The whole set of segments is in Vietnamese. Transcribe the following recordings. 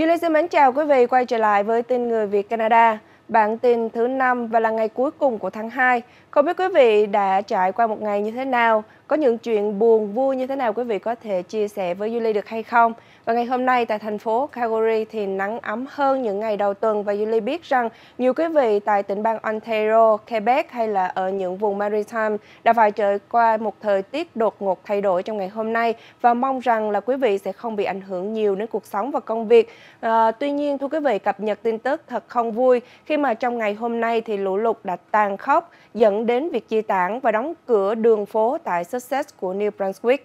Julie xin mến chào quý vị quay trở lại với tin người Việt Canada. Bản tin thứ năm và là ngày cuối cùng của tháng 2 không biết quý vị đã trải qua một ngày như thế nào, có những chuyện buồn vui như thế nào quý vị có thể chia sẻ với Julie được hay không? Và ngày hôm nay tại thành phố Calgary thì nắng ấm hơn những ngày đầu tuần và Julie biết rằng nhiều quý vị tại tỉnh bang Ontario, Quebec hay là ở những vùng Maritime đã phải trải qua một thời tiết đột ngột thay đổi trong ngày hôm nay và mong rằng là quý vị sẽ không bị ảnh hưởng nhiều đến cuộc sống và công việc. À, tuy nhiên thưa quý vị cập nhật tin tức thật không vui khi mà trong ngày hôm nay thì lũ lụt đã tàn khốc dẫn đến việc di tản và đóng cửa đường phố tại Sussex của New Brunswick.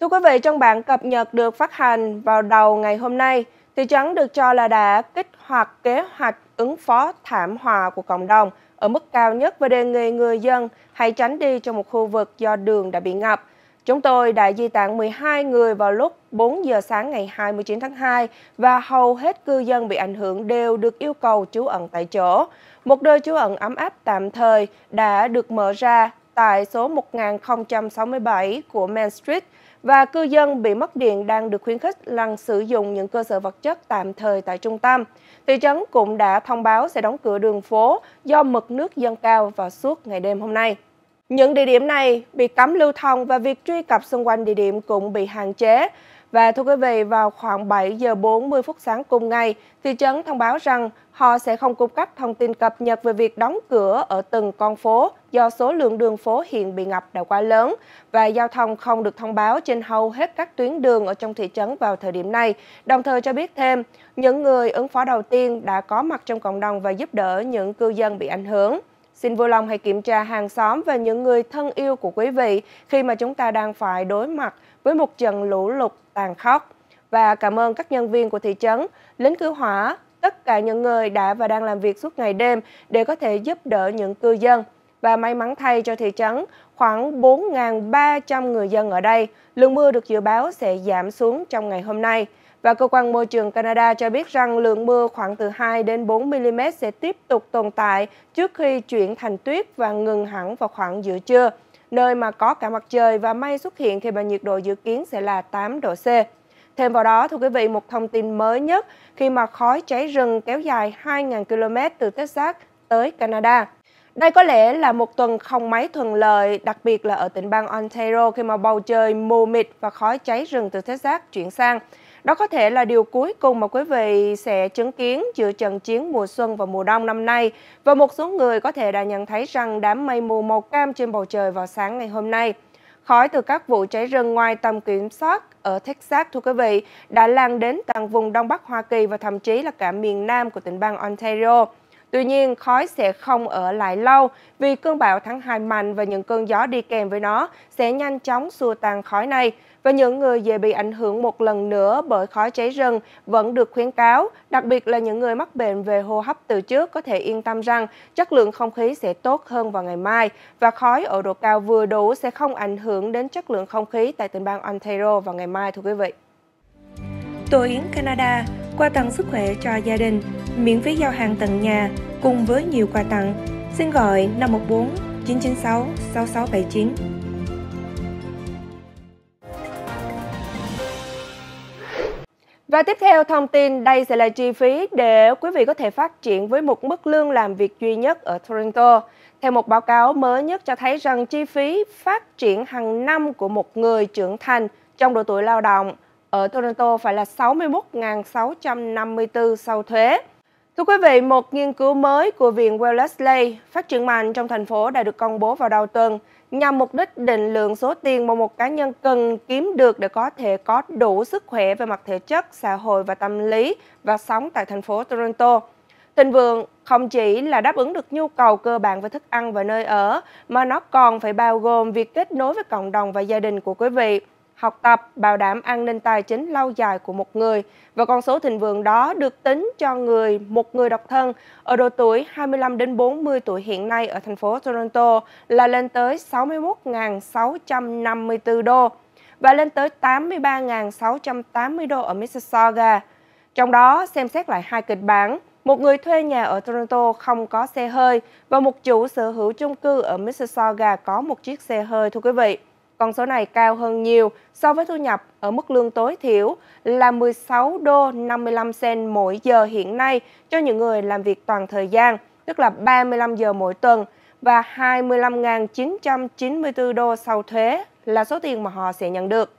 Thưa quý vị, trong bản cập nhật được phát hành vào đầu ngày hôm nay, thị trấn được cho là đã kích hoạt kế hoạch ứng phó thảm họa của cộng đồng ở mức cao nhất và đề nghị người dân hãy tránh đi trong một khu vực do đường đã bị ngập Chúng tôi đã di tản 12 người vào lúc 4 giờ sáng ngày 29 tháng 2 và hầu hết cư dân bị ảnh hưởng đều được yêu cầu trú ẩn tại chỗ. Một nơi trú ẩn ấm áp tạm thời đã được mở ra tại số 1067 của Main Street và cư dân bị mất điện đang được khuyến khích lần sử dụng những cơ sở vật chất tạm thời tại trung tâm. Thị trấn cũng đã thông báo sẽ đóng cửa đường phố do mực nước dâng cao vào suốt ngày đêm hôm nay. Những địa điểm này, bị cấm lưu thông và việc truy cập xung quanh địa điểm cũng bị hạn chế. Và thưa quý vị, vào khoảng 7 giờ 40 phút sáng cùng ngày, thị trấn thông báo rằng họ sẽ không cung cấp thông tin cập nhật về việc đóng cửa ở từng con phố do số lượng đường phố hiện bị ngập đã quá lớn và giao thông không được thông báo trên hầu hết các tuyến đường ở trong thị trấn vào thời điểm này. Đồng thời cho biết thêm, những người ứng phó đầu tiên đã có mặt trong cộng đồng và giúp đỡ những cư dân bị ảnh hưởng. Xin vui lòng hãy kiểm tra hàng xóm và những người thân yêu của quý vị khi mà chúng ta đang phải đối mặt với một trận lũ lụt tàn khốc. Và cảm ơn các nhân viên của thị trấn, lính cứu hỏa, tất cả những người đã và đang làm việc suốt ngày đêm để có thể giúp đỡ những cư dân. Và may mắn thay cho thị trấn, khoảng 4.300 người dân ở đây, lượng mưa được dự báo sẽ giảm xuống trong ngày hôm nay. Và cơ quan môi trường Canada cho biết rằng lượng mưa khoảng từ 2 đến 4 mm sẽ tiếp tục tồn tại trước khi chuyển thành tuyết và ngừng hẳn vào khoảng giữa trưa, nơi mà có cả mặt trời và mây xuất hiện khi mà nhiệt độ dự kiến sẽ là 8 độ C. Thêm vào đó, thưa quý vị, một thông tin mới nhất khi mà khói cháy rừng kéo dài 2.000 km từ Texas tới Canada. Đây có lẽ là một tuần không mấy thuận lợi, đặc biệt là ở tỉnh bang Ontario khi mà bầu trời mù mịt và khói cháy rừng từ Texas chuyển sang. Đó có thể là điều cuối cùng mà quý vị sẽ chứng kiến giữa trận chiến mùa xuân và mùa đông năm nay. Và một số người có thể đã nhận thấy rằng đám mây mù màu cam trên bầu trời vào sáng ngày hôm nay. Khói từ các vụ cháy rừng ngoài tầm kiểm soát ở Texas, thưa quý vị, đã lan đến tận vùng Đông Bắc Hoa Kỳ và thậm chí là cả miền Nam của tỉnh bang Ontario. Tuy nhiên, khói sẽ không ở lại lâu vì cơn bão tháng 2 mạnh và những cơn gió đi kèm với nó sẽ nhanh chóng xua tan khói này. Và những người dễ bị ảnh hưởng một lần nữa bởi khói cháy rừng vẫn được khuyến cáo, đặc biệt là những người mắc bệnh về hô hấp từ trước có thể yên tâm rằng chất lượng không khí sẽ tốt hơn vào ngày mai và khói ở độ cao vừa đủ sẽ không ảnh hưởng đến chất lượng không khí tại tỉnh bang Ontario vào ngày mai thưa quý vị. Tô Yến Canada quà tặng sức khỏe cho gia đình, miễn phí giao hàng tận nhà cùng với nhiều quà tặng. Xin gọi 514 996 6679. Và tiếp theo thông tin, đây sẽ là chi phí để quý vị có thể phát triển với một mức lương làm việc duy nhất ở Toronto. Theo một báo cáo mới nhất cho thấy rằng chi phí phát triển hàng năm của một người trưởng thành trong độ tuổi lao động ở Toronto phải là 61.654 sau thuế. Thưa quý vị, một nghiên cứu mới của Viện Wellesley phát triển mạnh trong thành phố đã được công bố vào đầu tuần nhằm mục đích định lượng số tiền mà một cá nhân cần kiếm được để có thể có đủ sức khỏe về mặt thể chất, xã hội và tâm lý và sống tại thành phố Toronto. Thịnh vượng không chỉ là đáp ứng được nhu cầu cơ bản về thức ăn và nơi ở, mà nó còn phải bao gồm việc kết nối với cộng đồng và gia đình của quý vị học tập, bảo đảm an ninh tài chính lâu dài của một người và con số thịnh vượng đó được tính cho người một người độc thân ở độ tuổi 25 đến 40 tuổi hiện nay ở thành phố Toronto là lên tới 61.654 đô và lên tới 83.680 đô ở Mississauga. Trong đó, xem xét lại hai kịch bản, một người thuê nhà ở Toronto không có xe hơi và một chủ sở hữu chung cư ở Mississauga có một chiếc xe hơi thưa quý vị. Con số này cao hơn nhiều so với thu nhập ở mức lương tối thiểu là 16 đô 55 sen mỗi giờ hiện nay cho những người làm việc toàn thời gian, tức là 35 giờ mỗi tuần và 25.994 đô sau thuế là số tiền mà họ sẽ nhận được.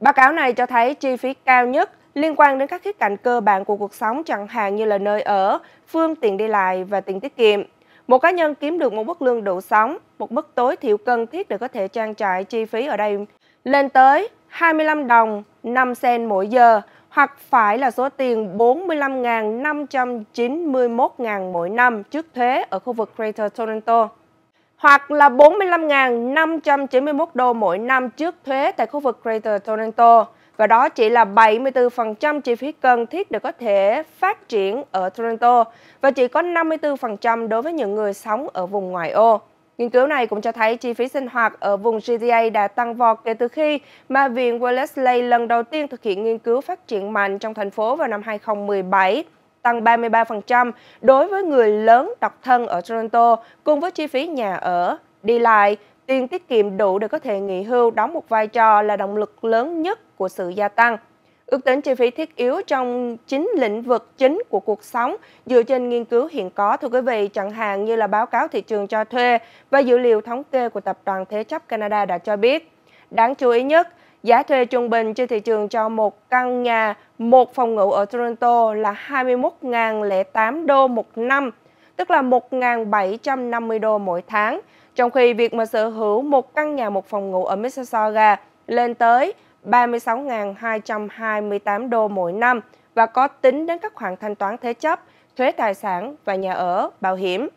Báo cáo này cho thấy chi phí cao nhất liên quan đến các khía cạnh cơ bản của cuộc sống chẳng hạn như là nơi ở, phương tiện đi lại và tiền tiết kiệm. Một cá nhân kiếm được một mức lương đủ sống, một mức tối thiểu cần thiết để có thể trang trải chi phí ở đây lên tới 25 đồng 5 sen mỗi giờ hoặc phải là số tiền 45.591.000 mỗi năm trước thuế ở khu vực Greater Toronto hoặc là 45.591 đô mỗi năm trước thuế tại khu vực Greater Toronto và đó chỉ là 74% chi phí cần thiết để có thể phát triển ở Toronto và chỉ có 54% đối với những người sống ở vùng ngoại ô. Nghiên cứu này cũng cho thấy chi phí sinh hoạt ở vùng GTA đã tăng vọt kể từ khi mà Viện Wellesley lần đầu tiên thực hiện nghiên cứu phát triển mạnh trong thành phố vào năm 2017 tăng 33% đối với người lớn độc thân ở Toronto cùng với chi phí nhà ở, đi lại tiền tiết kiệm đủ để có thể nghỉ hưu đóng một vai trò là động lực lớn nhất của sự gia tăng. Ước tính chi phí thiết yếu trong chính lĩnh vực chính của cuộc sống dựa trên nghiên cứu hiện có thưa quý vị, chẳng hạn như là báo cáo thị trường cho thuê và dữ liệu thống kê của Tập đoàn Thế chấp Canada đã cho biết. Đáng chú ý nhất, giá thuê trung bình trên thị trường cho một căn nhà, một phòng ngủ ở Toronto là 21.008 đô một năm, tức là 1.750 đô mỗi tháng – trong khi việc mà sở hữu một căn nhà một phòng ngủ ở Mississauga lên tới 36.228 đô mỗi năm và có tính đến các khoản thanh toán thế chấp, thuế tài sản và nhà ở, bảo hiểm.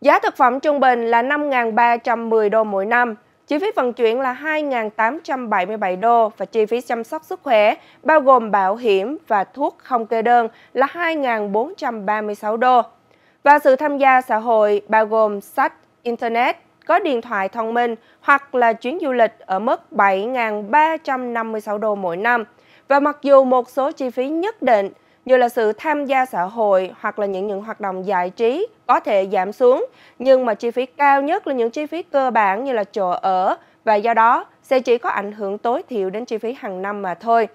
Giá thực phẩm trung bình là 5.310 đô mỗi năm, chi phí vận chuyển là 2.877 đô và chi phí chăm sóc sức khỏe, bao gồm bảo hiểm và thuốc không kê đơn là 2.436 đô. Và sự tham gia xã hội bao gồm sách, Internet, có điện thoại thông minh hoặc là chuyến du lịch ở mức 7.356 đô mỗi năm. Và mặc dù một số chi phí nhất định như là sự tham gia xã hội hoặc là những những hoạt động giải trí có thể giảm xuống, nhưng mà chi phí cao nhất là những chi phí cơ bản như là chỗ ở và do đó sẽ chỉ có ảnh hưởng tối thiểu đến chi phí hàng năm mà thôi.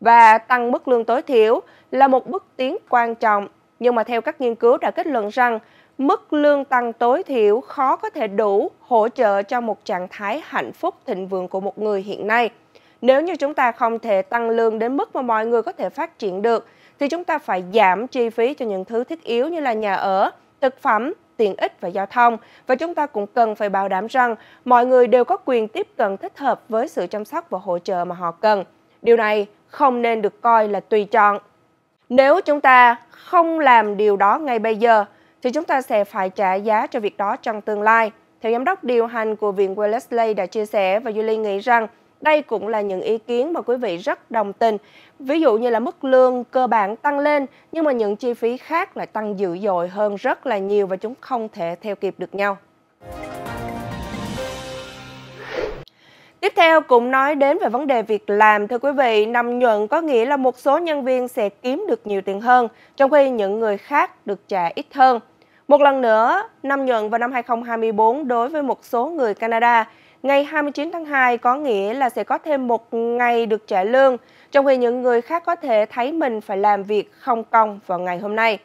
Và tăng mức lương tối thiểu là một bước tiến quan trọng, nhưng mà theo các nghiên cứu đã kết luận rằng mức lương tăng tối thiểu khó có thể đủ hỗ trợ cho một trạng thái hạnh phúc thịnh vượng của một người hiện nay. Nếu như chúng ta không thể tăng lương đến mức mà mọi người có thể phát triển được, thì chúng ta phải giảm chi phí cho những thứ thiết yếu như là nhà ở, thực phẩm, tiện ích và giao thông. Và chúng ta cũng cần phải bảo đảm rằng mọi người đều có quyền tiếp cận thích hợp với sự chăm sóc và hỗ trợ mà họ cần. Điều này không nên được coi là tùy chọn. Nếu chúng ta không làm điều đó ngay bây giờ, thì chúng ta sẽ phải trả giá cho việc đó trong tương lai. Theo giám đốc điều hành của Viện Wellesley đã chia sẻ và Julie nghĩ rằng đây cũng là những ý kiến mà quý vị rất đồng tình. Ví dụ như là mức lương cơ bản tăng lên nhưng mà những chi phí khác lại tăng dữ dội hơn rất là nhiều và chúng không thể theo kịp được nhau. Tiếp theo cũng nói đến về vấn đề việc làm. Thưa quý vị, nằm nhuận có nghĩa là một số nhân viên sẽ kiếm được nhiều tiền hơn, trong khi những người khác được trả ít hơn. Một lần nữa, năm nhuận vào năm 2024 đối với một số người Canada, ngày 29 tháng 2 có nghĩa là sẽ có thêm một ngày được trả lương, trong khi những người khác có thể thấy mình phải làm việc không công vào ngày hôm nay.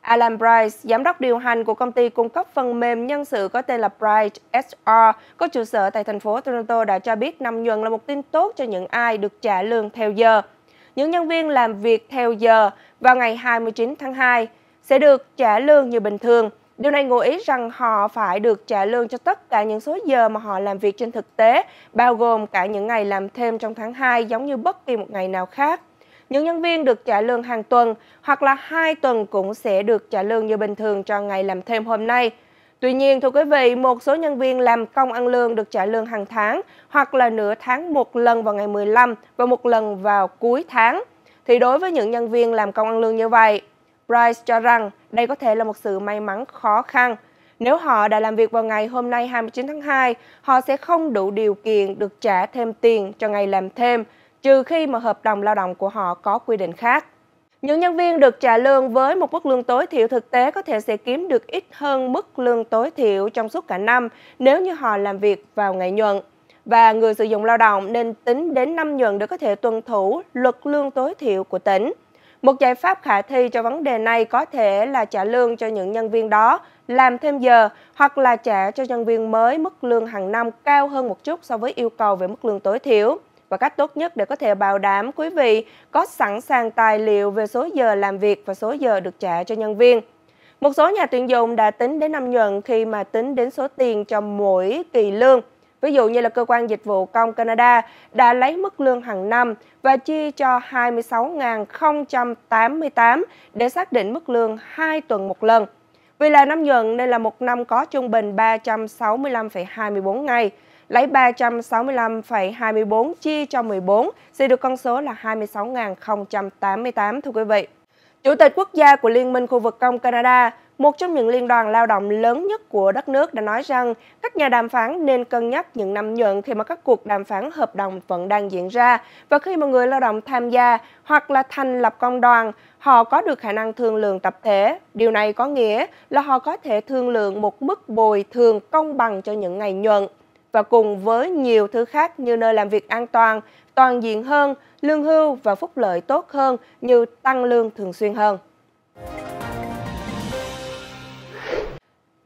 Alan Bryce, giám đốc điều hành của công ty cung cấp phần mềm nhân sự có tên là Bryce HR, có trụ sở tại thành phố Toronto đã cho biết năm nhuận là một tin tốt cho những ai được trả lương theo giờ. Những nhân viên làm việc theo giờ vào ngày 29 tháng 2 sẽ được trả lương như bình thường. Điều này ngụ ý rằng họ phải được trả lương cho tất cả những số giờ mà họ làm việc trên thực tế, bao gồm cả những ngày làm thêm trong tháng 2 giống như bất kỳ một ngày nào khác. Những nhân viên được trả lương hàng tuần hoặc là hai tuần cũng sẽ được trả lương như bình thường cho ngày làm thêm hôm nay. Tuy nhiên, thưa quý vị, một số nhân viên làm công ăn lương được trả lương hàng tháng hoặc là nửa tháng một lần vào ngày 15 và một lần vào cuối tháng. Thì đối với những nhân viên làm công ăn lương như vậy, Rice cho rằng đây có thể là một sự may mắn khó khăn. Nếu họ đã làm việc vào ngày hôm nay 29 tháng 2, họ sẽ không đủ điều kiện được trả thêm tiền cho ngày làm thêm, trừ khi mà hợp đồng lao động của họ có quy định khác. Những nhân viên được trả lương với một mức lương tối thiểu thực tế có thể sẽ kiếm được ít hơn mức lương tối thiểu trong suốt cả năm nếu như họ làm việc vào ngày nhuận. Và người sử dụng lao động nên tính đến năm nhuận để có thể tuân thủ luật lương tối thiểu của tỉnh. Một giải pháp khả thi cho vấn đề này có thể là trả lương cho những nhân viên đó làm thêm giờ hoặc là trả cho nhân viên mới mức lương hàng năm cao hơn một chút so với yêu cầu về mức lương tối thiểu. Và cách tốt nhất để có thể bảo đảm quý vị có sẵn sàng tài liệu về số giờ làm việc và số giờ được trả cho nhân viên. Một số nhà tuyển dụng đã tính đến năm nhuận khi mà tính đến số tiền cho mỗi kỳ lương. Ví dụ như là cơ quan dịch vụ công Canada đã lấy mức lương hàng năm và chia cho 26.088 để xác định mức lương 2 tuần một lần. Vì là năm nhuận nên là một năm có trung bình 365,24 ngày. Lấy 365,24 chia cho 14 sẽ được con số là 26.088 thưa quý vị. Chủ tịch quốc gia của Liên minh khu vực công Canada một trong những liên đoàn lao động lớn nhất của đất nước đã nói rằng các nhà đàm phán nên cân nhắc những năm nhuận khi mà các cuộc đàm phán hợp đồng vẫn đang diễn ra và khi mà người lao động tham gia hoặc là thành lập công đoàn, họ có được khả năng thương lượng tập thể. Điều này có nghĩa là họ có thể thương lượng một mức bồi thường công bằng cho những ngày nhuận và cùng với nhiều thứ khác như nơi làm việc an toàn, toàn diện hơn, lương hưu và phúc lợi tốt hơn như tăng lương thường xuyên hơn.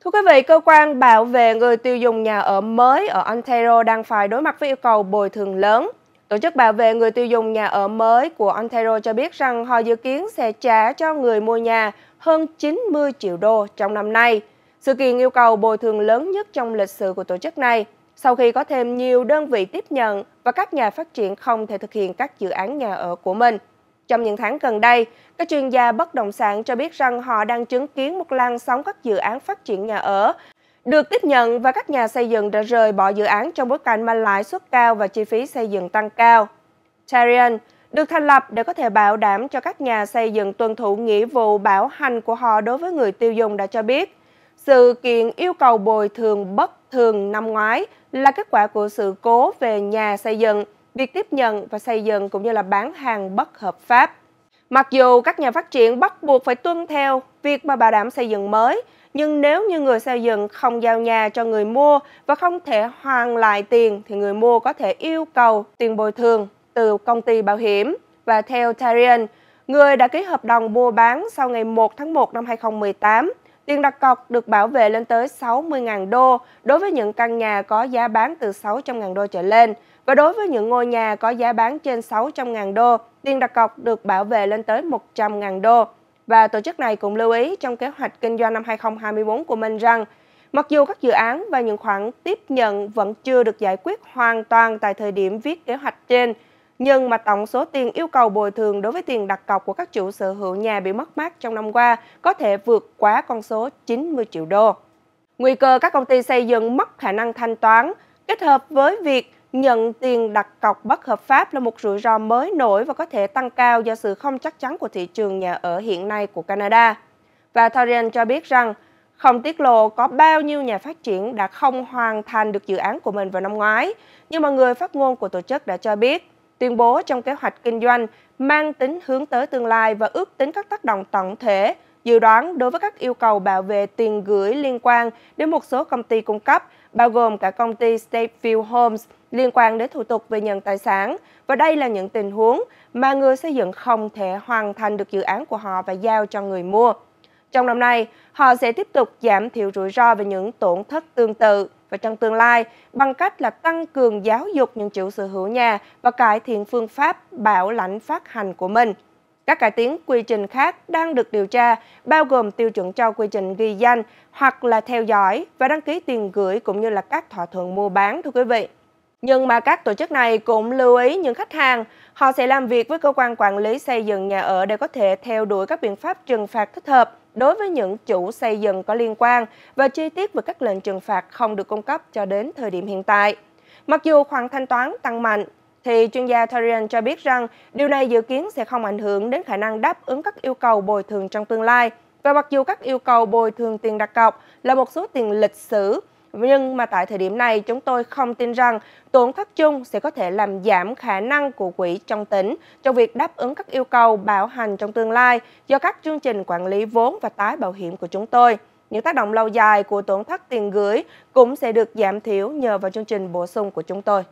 Thưa quý vị, cơ quan bảo vệ người tiêu dùng nhà ở mới ở Ontario đang phải đối mặt với yêu cầu bồi thường lớn. Tổ chức bảo vệ người tiêu dùng nhà ở mới của Ontario cho biết rằng họ dự kiến sẽ trả cho người mua nhà hơn 90 triệu đô trong năm nay. Sự kiện yêu cầu bồi thường lớn nhất trong lịch sử của tổ chức này, sau khi có thêm nhiều đơn vị tiếp nhận và các nhà phát triển không thể thực hiện các dự án nhà ở của mình. Trong những tháng gần đây, các chuyên gia bất động sản cho biết rằng họ đang chứng kiến một làn sóng các dự án phát triển nhà ở được tiếp nhận và các nhà xây dựng đã rời bỏ dự án trong bối cảnh mà lãi suất cao và chi phí xây dựng tăng cao. Tarian được thành lập để có thể bảo đảm cho các nhà xây dựng tuân thủ nghĩa vụ bảo hành của họ đối với người tiêu dùng đã cho biết. Sự kiện yêu cầu bồi thường bất thường năm ngoái là kết quả của sự cố về nhà xây dựng – việc tiếp nhận và xây dựng cũng như là bán hàng bất hợp pháp. Mặc dù các nhà phát triển bắt buộc phải tuân theo việc mà bảo đảm xây dựng mới, nhưng nếu như người xây dựng không giao nhà cho người mua và không thể hoàn lại tiền thì người mua có thể yêu cầu tiền bồi thường từ công ty bảo hiểm. Và theo Tarian, người đã ký hợp đồng mua bán sau ngày 1 tháng 1 năm 2018 Tiền đặt cọc được bảo vệ lên tới 60.000 đô đối với những căn nhà có giá bán từ 600.000 đô trở lên. Và đối với những ngôi nhà có giá bán trên 600.000 đô, tiền đặt cọc được bảo vệ lên tới 100.000 đô. Và tổ chức này cũng lưu ý trong kế hoạch kinh doanh năm 2024 của mình rằng, mặc dù các dự án và những khoản tiếp nhận vẫn chưa được giải quyết hoàn toàn tại thời điểm viết kế hoạch trên, nhưng mà tổng số tiền yêu cầu bồi thường đối với tiền đặt cọc của các chủ sở hữu nhà bị mất mát trong năm qua có thể vượt quá con số 90 triệu đô. Nguy cơ các công ty xây dựng mất khả năng thanh toán kết hợp với việc nhận tiền đặt cọc bất hợp pháp là một rủi ro mới nổi và có thể tăng cao do sự không chắc chắn của thị trường nhà ở hiện nay của Canada. Và Thorian cho biết rằng không tiết lộ có bao nhiêu nhà phát triển đã không hoàn thành được dự án của mình vào năm ngoái, nhưng mà người phát ngôn của tổ chức đã cho biết tuyên bố trong kế hoạch kinh doanh mang tính hướng tới tương lai và ước tính các tác động tổng thể dự đoán đối với các yêu cầu bảo vệ tiền gửi liên quan đến một số công ty cung cấp, bao gồm cả công ty Stateville Homes liên quan đến thủ tục về nhận tài sản. Và đây là những tình huống mà người xây dựng không thể hoàn thành được dự án của họ và giao cho người mua. Trong năm nay, họ sẽ tiếp tục giảm thiểu rủi ro về những tổn thất tương tự và trong tương lai bằng cách là tăng cường giáo dục những chủ sở hữu nhà và cải thiện phương pháp bảo lãnh phát hành của mình. Các cải tiến quy trình khác đang được điều tra, bao gồm tiêu chuẩn cho quy trình ghi danh hoặc là theo dõi và đăng ký tiền gửi cũng như là các thỏa thuận mua bán thưa quý vị. Nhưng mà các tổ chức này cũng lưu ý những khách hàng Họ sẽ làm việc với cơ quan quản lý xây dựng nhà ở để có thể theo đuổi các biện pháp trừng phạt thích hợp đối với những chủ xây dựng có liên quan và chi tiết về các lệnh trừng phạt không được cung cấp cho đến thời điểm hiện tại. Mặc dù khoản thanh toán tăng mạnh, thì chuyên gia Tharian cho biết rằng điều này dự kiến sẽ không ảnh hưởng đến khả năng đáp ứng các yêu cầu bồi thường trong tương lai. Và mặc dù các yêu cầu bồi thường tiền đặt cọc là một số tiền lịch sử nhưng mà tại thời điểm này, chúng tôi không tin rằng tổn thất chung sẽ có thể làm giảm khả năng của quỹ trong tỉnh cho việc đáp ứng các yêu cầu bảo hành trong tương lai do các chương trình quản lý vốn và tái bảo hiểm của chúng tôi. Những tác động lâu dài của tổn thất tiền gửi cũng sẽ được giảm thiểu nhờ vào chương trình bổ sung của chúng tôi.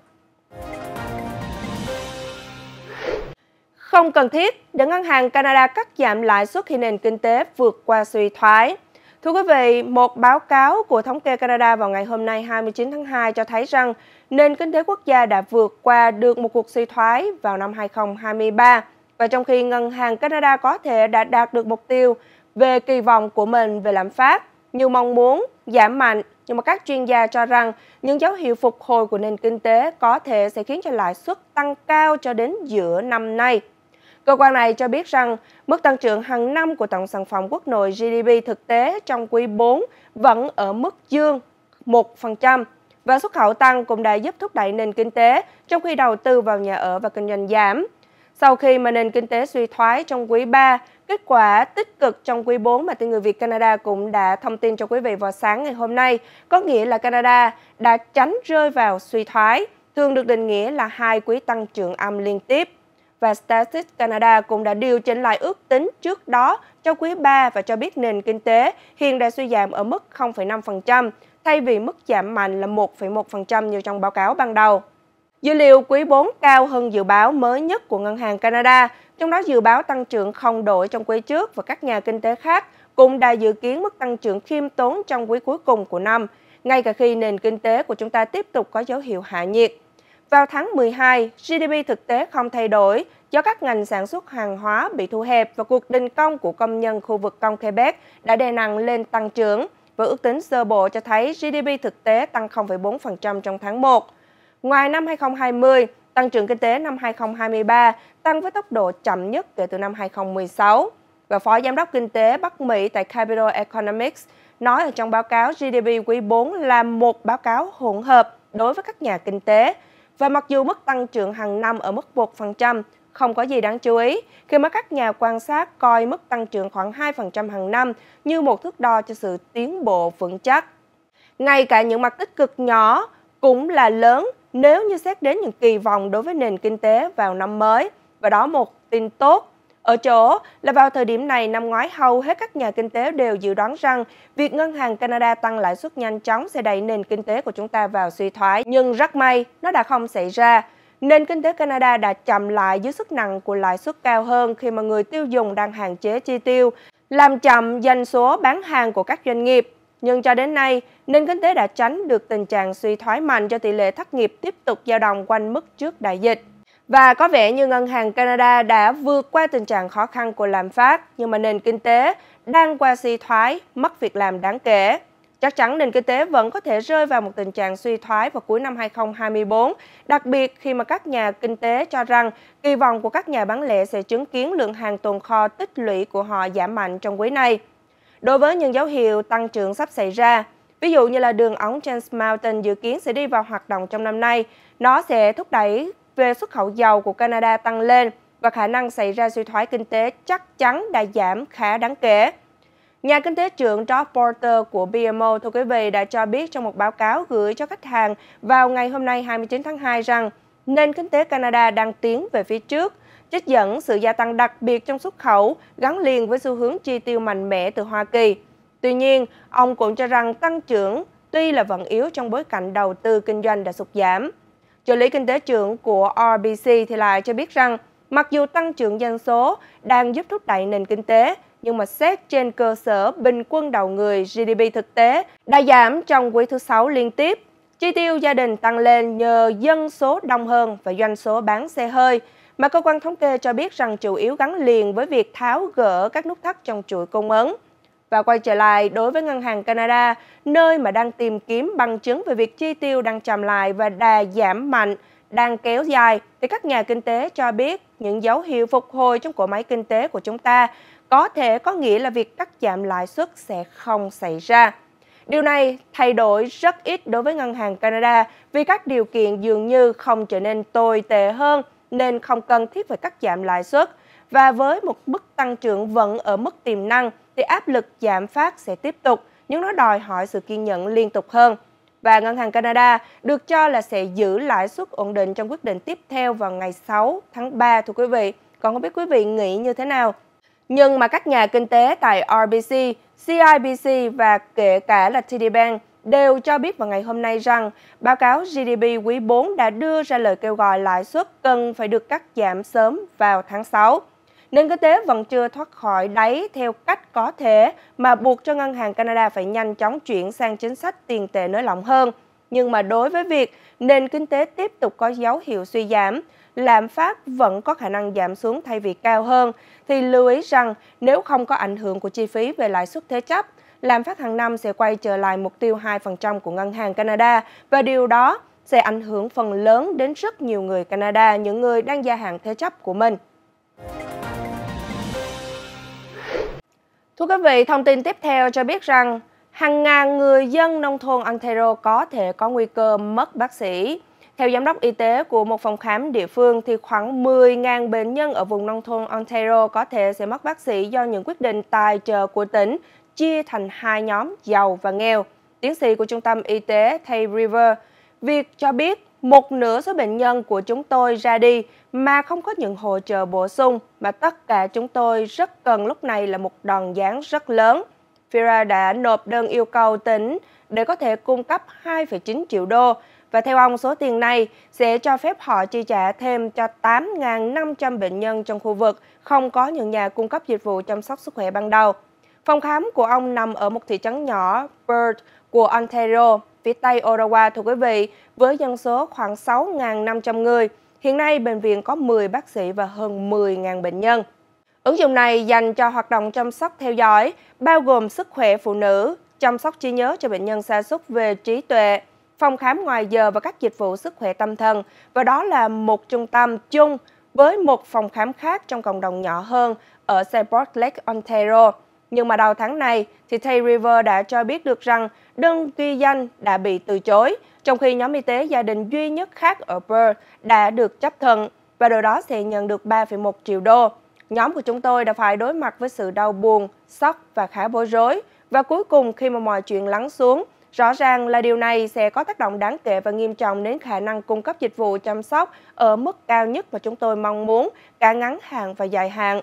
Không cần thiết để ngân hàng Canada cắt giảm lãi suất khi nền kinh tế vượt qua suy thoái. Thưa quý vị, một báo cáo của thống kê Canada vào ngày hôm nay 29 tháng 2 cho thấy rằng nền kinh tế quốc gia đã vượt qua được một cuộc suy thoái vào năm 2023 và trong khi ngân hàng Canada có thể đã đạt được mục tiêu về kỳ vọng của mình về lạm phát như mong muốn giảm mạnh nhưng mà các chuyên gia cho rằng những dấu hiệu phục hồi của nền kinh tế có thể sẽ khiến cho lãi suất tăng cao cho đến giữa năm nay. Cơ quan này cho biết rằng mức tăng trưởng hàng năm của tổng sản phẩm quốc nội GDP thực tế trong quý 4 vẫn ở mức dương 1% và xuất khẩu tăng cũng đã giúp thúc đẩy nền kinh tế, trong khi đầu tư vào nhà ở và kinh doanh giảm. Sau khi mà nền kinh tế suy thoái trong quý 3, kết quả tích cực trong quý 4 mà tin người Việt Canada cũng đã thông tin cho quý vị vào sáng ngày hôm nay, có nghĩa là Canada đã tránh rơi vào suy thoái, thường được định nghĩa là hai quý tăng trưởng âm liên tiếp và Statistics Canada cũng đã điều chỉnh lại ước tính trước đó cho quý 3 và cho biết nền kinh tế hiện đã suy giảm ở mức 0,5% thay vì mức giảm mạnh là 1,1% như trong báo cáo ban đầu. Dữ liệu quý 4 cao hơn dự báo mới nhất của Ngân hàng Canada, trong đó dự báo tăng trưởng không đổi trong quý trước và các nhà kinh tế khác cũng đã dự kiến mức tăng trưởng khiêm tốn trong quý cuối cùng của năm, ngay cả khi nền kinh tế của chúng ta tiếp tục có dấu hiệu hạ nhiệt. Vào tháng 12, GDP thực tế không thay đổi do các ngành sản xuất hàng hóa bị thu hẹp và cuộc đình công của công nhân khu vực công Quebec đã đè nặng lên tăng trưởng với ước tính sơ bộ cho thấy GDP thực tế tăng 0,4% trong tháng 1. Ngoài năm 2020, tăng trưởng kinh tế năm 2023 tăng với tốc độ chậm nhất kể từ năm 2016. Và Phó Giám đốc Kinh tế Bắc Mỹ tại Capital Economics nói ở trong báo cáo GDP quý 4 là một báo cáo hỗn hợp đối với các nhà kinh tế, và mặc dù mức tăng trưởng hàng năm ở mức 1%, không có gì đáng chú ý khi mà các nhà quan sát coi mức tăng trưởng khoảng 2% hàng năm như một thước đo cho sự tiến bộ vững chắc. Ngay cả những mặt tích cực nhỏ cũng là lớn nếu như xét đến những kỳ vọng đối với nền kinh tế vào năm mới. Và đó một tin tốt ở chỗ là vào thời điểm này năm ngoái hầu hết các nhà kinh tế đều dự đoán rằng việc ngân hàng Canada tăng lãi suất nhanh chóng sẽ đẩy nền kinh tế của chúng ta vào suy thoái. Nhưng rất may, nó đã không xảy ra. Nền kinh tế Canada đã chậm lại dưới sức nặng của lãi suất cao hơn khi mà người tiêu dùng đang hạn chế chi tiêu, làm chậm doanh số bán hàng của các doanh nghiệp. Nhưng cho đến nay, nền kinh tế đã tránh được tình trạng suy thoái mạnh cho tỷ lệ thất nghiệp tiếp tục dao động quanh mức trước đại dịch. Và có vẻ như ngân hàng Canada đã vượt qua tình trạng khó khăn của lạm phát, nhưng mà nền kinh tế đang qua suy thoái, mất việc làm đáng kể. Chắc chắn nền kinh tế vẫn có thể rơi vào một tình trạng suy thoái vào cuối năm 2024, đặc biệt khi mà các nhà kinh tế cho rằng kỳ vọng của các nhà bán lẻ sẽ chứng kiến lượng hàng tồn kho tích lũy của họ giảm mạnh trong quý này. Đối với những dấu hiệu tăng trưởng sắp xảy ra, ví dụ như là đường ống Trans Mountain dự kiến sẽ đi vào hoạt động trong năm nay, nó sẽ thúc đẩy về xuất khẩu dầu của Canada tăng lên và khả năng xảy ra suy thoái kinh tế chắc chắn đã giảm khá đáng kể. Nhà kinh tế trưởng Rob Porter của BMO, thưa quý vị, đã cho biết trong một báo cáo gửi cho khách hàng vào ngày hôm nay 29 tháng 2 rằng nền kinh tế Canada đang tiến về phía trước, trích dẫn sự gia tăng đặc biệt trong xuất khẩu gắn liền với xu hướng chi tiêu mạnh mẽ từ Hoa Kỳ. Tuy nhiên, ông cũng cho rằng tăng trưởng tuy là vẫn yếu trong bối cảnh đầu tư kinh doanh đã sụt giảm trợ lý kinh tế trưởng của RBC thì lại cho biết rằng mặc dù tăng trưởng dân số đang giúp thúc đẩy nền kinh tế, nhưng mà xét trên cơ sở bình quân đầu người GDP thực tế đã giảm trong quý thứ sáu liên tiếp. Chi tiêu gia đình tăng lên nhờ dân số đông hơn và doanh số bán xe hơi, mà cơ quan thống kê cho biết rằng chủ yếu gắn liền với việc tháo gỡ các nút thắt trong chuỗi cung ứng và quay trở lại đối với Ngân hàng Canada, nơi mà đang tìm kiếm bằng chứng về việc chi tiêu đang chậm lại và đà giảm mạnh, đang kéo dài, thì các nhà kinh tế cho biết những dấu hiệu phục hồi trong cổ máy kinh tế của chúng ta có thể có nghĩa là việc cắt giảm lãi suất sẽ không xảy ra. Điều này thay đổi rất ít đối với Ngân hàng Canada vì các điều kiện dường như không trở nên tồi tệ hơn nên không cần thiết phải cắt giảm lãi suất. Và với một mức tăng trưởng vẫn ở mức tiềm năng, thì áp lực giảm phát sẽ tiếp tục, nhưng nó đòi hỏi sự kiên nhẫn liên tục hơn. Và Ngân hàng Canada được cho là sẽ giữ lãi suất ổn định trong quyết định tiếp theo vào ngày 6 tháng 3 thưa quý vị. Còn không biết quý vị nghĩ như thế nào? Nhưng mà các nhà kinh tế tại RBC, CIBC và kể cả là TD Bank đều cho biết vào ngày hôm nay rằng báo cáo GDP quý 4 đã đưa ra lời kêu gọi lãi suất cần phải được cắt giảm sớm vào tháng 6. Nền kinh tế vẫn chưa thoát khỏi đáy theo cách có thể mà buộc cho ngân hàng Canada phải nhanh chóng chuyển sang chính sách tiền tệ nới lỏng hơn. Nhưng mà đối với việc nền kinh tế tiếp tục có dấu hiệu suy giảm, lạm phát vẫn có khả năng giảm xuống thay vì cao hơn, thì lưu ý rằng nếu không có ảnh hưởng của chi phí về lãi suất thế chấp, lạm phát hàng năm sẽ quay trở lại mục tiêu 2% của Ngân hàng Canada và điều đó sẽ ảnh hưởng phần lớn đến rất nhiều người Canada, những người đang gia hạn thế chấp của mình. Thưa quý vị, thông tin tiếp theo cho biết rằng hàng ngàn người dân nông thôn Antero có thể có nguy cơ mất bác sĩ. Theo giám đốc y tế của một phòng khám địa phương thì khoảng 10.000 bệnh nhân ở vùng nông thôn Ontario có thể sẽ mất bác sĩ do những quyết định tài trợ của tỉnh chia thành hai nhóm giàu và nghèo. Tiến sĩ của Trung tâm Y tế Tay River Việc cho biết một nửa số bệnh nhân của chúng tôi ra đi mà không có những hỗ trợ bổ sung mà tất cả chúng tôi rất cần lúc này là một đòn giáng rất lớn. Fira đã nộp đơn yêu cầu tỉnh để có thể cung cấp 2,9 triệu đô và theo ông số tiền này sẽ cho phép họ chi trả thêm cho 8.500 bệnh nhân trong khu vực không có những nhà cung cấp dịch vụ chăm sóc sức khỏe ban đầu. Phòng khám của ông nằm ở một thị trấn nhỏ, Perth, của Ontario, phía Tây Ottawa thưa quý vị, với dân số khoảng 6.500 người. Hiện nay, bệnh viện có 10 bác sĩ và hơn 10.000 bệnh nhân. Ứng dụng này dành cho hoạt động chăm sóc theo dõi, bao gồm sức khỏe phụ nữ, chăm sóc trí nhớ cho bệnh nhân sa sút về trí tuệ, phòng khám ngoài giờ và các dịch vụ sức khỏe tâm thần. Và đó là một trung tâm chung với một phòng khám khác trong cộng đồng nhỏ hơn ở Seaport Lake, Ontario nhưng mà đầu tháng này thì Tay River đã cho biết được rằng đơn ghi danh đã bị từ chối, trong khi nhóm y tế gia đình duy nhất khác ở Perth đã được chấp thuận và điều đó sẽ nhận được 3,1 triệu đô. Nhóm của chúng tôi đã phải đối mặt với sự đau buồn, sốc và khá bối rối. Và cuối cùng khi mà mọi chuyện lắng xuống, rõ ràng là điều này sẽ có tác động đáng kể và nghiêm trọng đến khả năng cung cấp dịch vụ chăm sóc ở mức cao nhất mà chúng tôi mong muốn, cả ngắn hạn và dài hạn.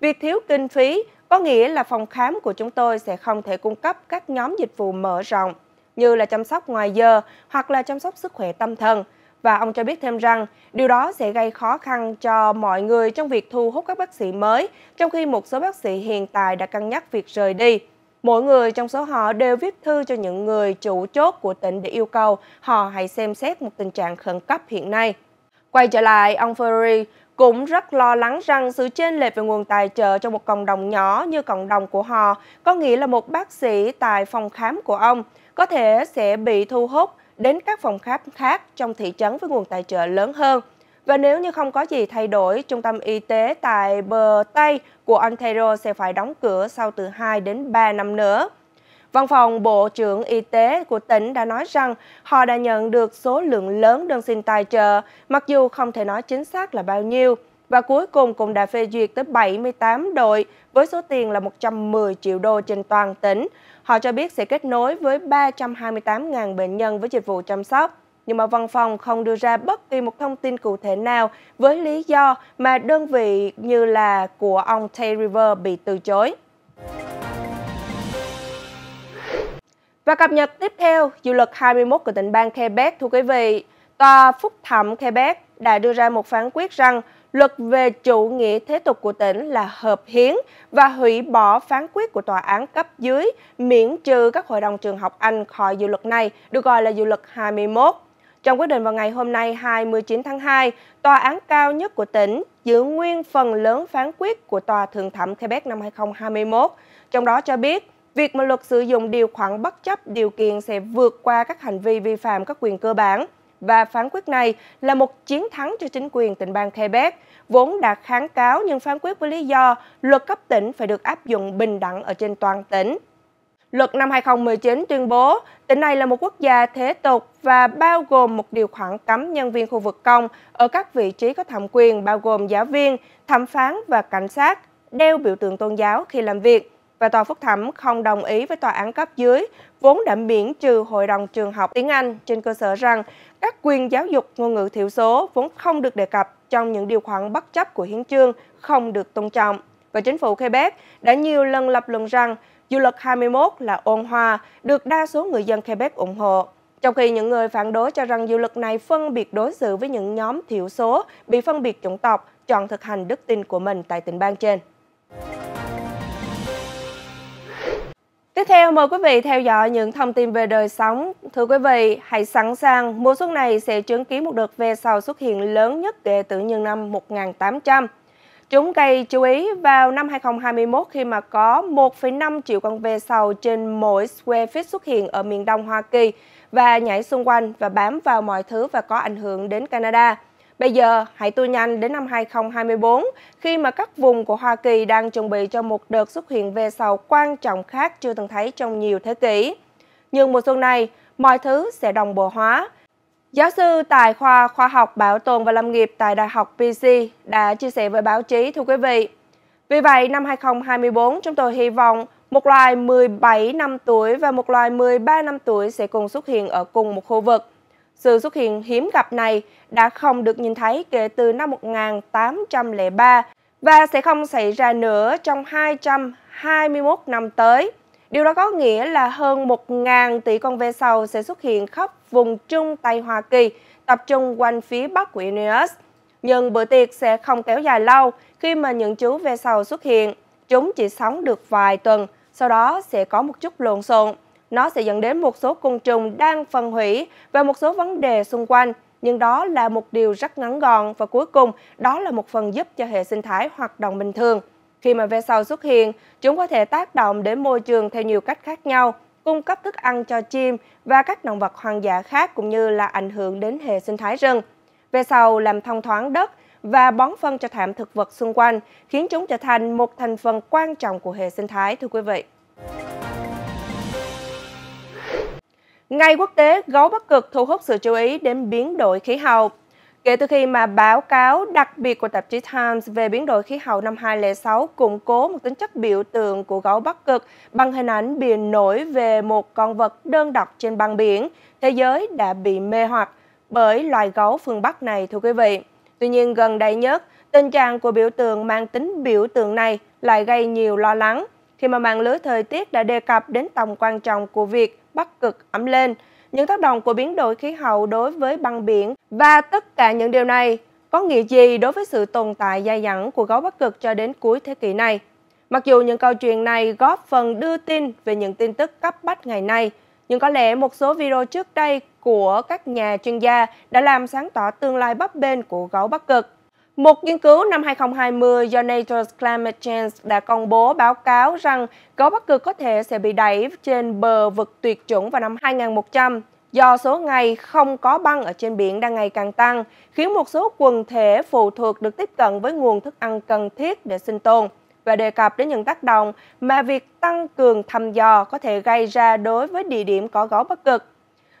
Việc thiếu kinh phí có nghĩa là phòng khám của chúng tôi sẽ không thể cung cấp các nhóm dịch vụ mở rộng như là chăm sóc ngoài giờ hoặc là chăm sóc sức khỏe tâm thần. Và ông cho biết thêm rằng điều đó sẽ gây khó khăn cho mọi người trong việc thu hút các bác sĩ mới, trong khi một số bác sĩ hiện tại đã cân nhắc việc rời đi. Mỗi người trong số họ đều viết thư cho những người chủ chốt của tỉnh để yêu cầu họ hãy xem xét một tình trạng khẩn cấp hiện nay. Quay trở lại, ông Ferry cũng rất lo lắng rằng sự chênh lệch về nguồn tài trợ cho một cộng đồng nhỏ như cộng đồng của họ, có nghĩa là một bác sĩ tại phòng khám của ông, có thể sẽ bị thu hút đến các phòng khám khác trong thị trấn với nguồn tài trợ lớn hơn. Và nếu như không có gì thay đổi, trung tâm y tế tại bờ Tây của Ontario sẽ phải đóng cửa sau từ 2 đến 3 năm nữa. Văn phòng Bộ trưởng Y tế của tỉnh đã nói rằng họ đã nhận được số lượng lớn đơn xin tài trợ, mặc dù không thể nói chính xác là bao nhiêu, và cuối cùng cũng đã phê duyệt tới 78 đội với số tiền là 110 triệu đô trên toàn tỉnh. Họ cho biết sẽ kết nối với 328.000 bệnh nhân với dịch vụ chăm sóc. Nhưng mà văn phòng không đưa ra bất kỳ một thông tin cụ thể nào với lý do mà đơn vị như là của ông Tay River bị từ chối. Và cập nhật tiếp theo, dự luật 21 của tỉnh bang Quebec, thưa quý vị, Tòa Phúc thẩm Quebec đã đưa ra một phán quyết rằng luật về chủ nghĩa thế tục của tỉnh là hợp hiến và hủy bỏ phán quyết của tòa án cấp dưới miễn trừ các hội đồng trường học Anh khỏi dự luật này, được gọi là dự luật 21. Trong quyết định vào ngày hôm nay 29 tháng 2, tòa án cao nhất của tỉnh giữ nguyên phần lớn phán quyết của tòa thượng thẩm Quebec năm 2021, trong đó cho biết Việc mà luật sử dụng điều khoản bất chấp điều kiện sẽ vượt qua các hành vi vi phạm các quyền cơ bản và phán quyết này là một chiến thắng cho chính quyền tỉnh bang Quebec, vốn đã kháng cáo nhưng phán quyết với lý do luật cấp tỉnh phải được áp dụng bình đẳng ở trên toàn tỉnh. Luật năm 2019 tuyên bố tỉnh này là một quốc gia thế tục và bao gồm một điều khoản cấm nhân viên khu vực công ở các vị trí có thẩm quyền bao gồm giáo viên, thẩm phán và cảnh sát đeo biểu tượng tôn giáo khi làm việc và tòa phúc thẩm không đồng ý với tòa án cấp dưới vốn đã miễn trừ hội đồng trường học tiếng Anh trên cơ sở rằng các quyền giáo dục ngôn ngữ thiểu số vốn không được đề cập trong những điều khoản bất chấp của hiến chương không được tôn trọng. Và chính phủ Quebec đã nhiều lần lập luận rằng dù luật 21 là ôn hòa, được đa số người dân Quebec ủng hộ. Trong khi những người phản đối cho rằng dự luật này phân biệt đối xử với những nhóm thiểu số bị phân biệt chủng tộc chọn thực hành đức tin của mình tại tỉnh bang trên. Tiếp theo mời quý vị theo dõi những thông tin về đời sống. Thưa quý vị, hãy sẵn sàng, mùa xuân này sẽ chứng kiến một đợt ve sầu xuất hiện lớn nhất kể từ những năm 1800. Chúng gây chú ý vào năm 2021 khi mà có 1,5 triệu con ve sầu trên mỗi square feet xuất hiện ở miền đông Hoa Kỳ và nhảy xung quanh và bám vào mọi thứ và có ảnh hưởng đến Canada. Bây giờ, hãy tua nhanh đến năm 2024 khi mà các vùng của Hoa Kỳ đang chuẩn bị cho một đợt xuất hiện về sầu quan trọng khác chưa từng thấy trong nhiều thế kỷ. Nhưng mùa xuân này, mọi thứ sẽ đồng bộ hóa. Giáo sư tài khoa khoa học bảo tồn và lâm nghiệp tại Đại học PC đã chia sẻ với báo chí thưa quý vị. Vì vậy, năm 2024, chúng tôi hy vọng một loài 17 năm tuổi và một loài 13 năm tuổi sẽ cùng xuất hiện ở cùng một khu vực. Sự xuất hiện hiếm gặp này đã không được nhìn thấy kể từ năm 1803 và sẽ không xảy ra nữa trong 221 năm tới. Điều đó có nghĩa là hơn 1.000 tỷ con ve sầu sẽ xuất hiện khắp vùng Trung Tây Hoa Kỳ, tập trung quanh phía bắc của Illinois. Nhưng bữa tiệc sẽ không kéo dài lâu khi mà những chú ve sầu xuất hiện. Chúng chỉ sống được vài tuần, sau đó sẽ có một chút lộn xộn nó sẽ dẫn đến một số côn trùng đang phân hủy và một số vấn đề xung quanh. Nhưng đó là một điều rất ngắn gọn và cuối cùng đó là một phần giúp cho hệ sinh thái hoạt động bình thường. Khi mà ve sầu xuất hiện, chúng có thể tác động đến môi trường theo nhiều cách khác nhau, cung cấp thức ăn cho chim và các động vật hoang dã khác cũng như là ảnh hưởng đến hệ sinh thái rừng. Ve sầu làm thông thoáng đất và bón phân cho thảm thực vật xung quanh, khiến chúng trở thành một thành phần quan trọng của hệ sinh thái thưa quý vị. Ngày quốc tế gấu Bắc Cực thu hút sự chú ý đến biến đổi khí hậu. Kể từ khi mà báo cáo đặc biệt của tạp chí Times về biến đổi khí hậu năm 2006 củng cố một tính chất biểu tượng của gấu Bắc Cực bằng hình ảnh bìa nổi về một con vật đơn độc trên băng biển, thế giới đã bị mê hoặc bởi loài gấu phương Bắc này thưa quý vị. Tuy nhiên gần đây nhất, tình trạng của biểu tượng mang tính biểu tượng này lại gây nhiều lo lắng khi mà mạng lưới thời tiết đã đề cập đến tầm quan trọng của việc bắc cực ấm lên, những tác động của biến đổi khí hậu đối với băng biển và tất cả những điều này có nghĩa gì đối với sự tồn tại dài dẳng của gấu bắc cực cho đến cuối thế kỷ này. Mặc dù những câu chuyện này góp phần đưa tin về những tin tức cấp bách ngày nay, nhưng có lẽ một số video trước đây của các nhà chuyên gia đã làm sáng tỏ tương lai bấp bênh của gấu bắc cực. Một nghiên cứu năm 2020 do Nature's Climate Change đã công bố báo cáo rằng gấu Bắc Cực có thể sẽ bị đẩy trên bờ vực tuyệt chủng vào năm 2100 do số ngày không có băng ở trên biển đang ngày càng tăng, khiến một số quần thể phụ thuộc được tiếp cận với nguồn thức ăn cần thiết để sinh tồn và đề cập đến những tác động mà việc tăng cường thăm dò có thể gây ra đối với địa điểm có gấu Bắc Cực.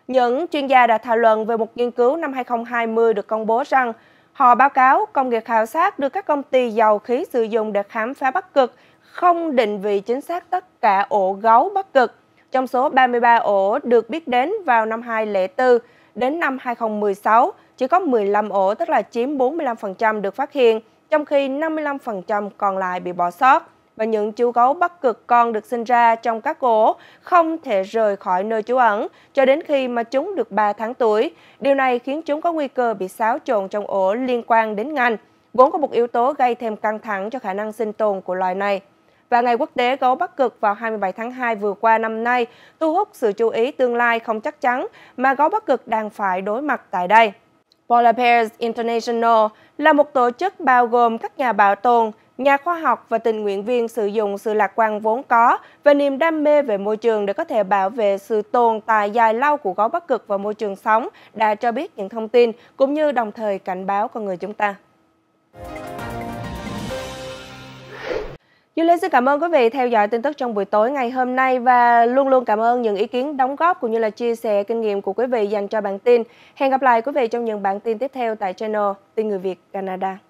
Những chuyên gia đã thảo luận về một nghiên cứu năm 2020 được công bố rằng Họ báo cáo công việc khảo sát được các công ty dầu khí sử dụng để khám phá Bắc Cực không định vị chính xác tất cả ổ gấu Bắc Cực. Trong số 33 ổ được biết đến vào năm 2004 đến năm 2016, chỉ có 15 ổ tức là chiếm 45% được phát hiện, trong khi 55% còn lại bị bỏ sót và những chú gấu bắc cực con được sinh ra trong các ổ không thể rời khỏi nơi trú ẩn cho đến khi mà chúng được 3 tháng tuổi. Điều này khiến chúng có nguy cơ bị xáo trộn trong ổ liên quan đến ngành, vốn có một yếu tố gây thêm căng thẳng cho khả năng sinh tồn của loài này. Và ngày quốc tế gấu Bắc Cực vào 27 tháng 2 vừa qua năm nay thu hút sự chú ý tương lai không chắc chắn mà gấu Bắc Cực đang phải đối mặt tại đây. Polar Bears International là một tổ chức bao gồm các nhà bảo tồn, nhà khoa học và tình nguyện viên sử dụng sự lạc quan vốn có và niềm đam mê về môi trường để có thể bảo vệ sự tồn tại dài lâu của gấu bắc cực và môi trường sống đã cho biết những thông tin cũng như đồng thời cảnh báo con người chúng ta. Duy Lê xin cảm ơn quý vị theo dõi tin tức trong buổi tối ngày hôm nay và luôn luôn cảm ơn những ý kiến đóng góp cũng như là chia sẻ kinh nghiệm của quý vị dành cho bản tin. Hẹn gặp lại quý vị trong những bản tin tiếp theo tại channel Tin Người Việt Canada.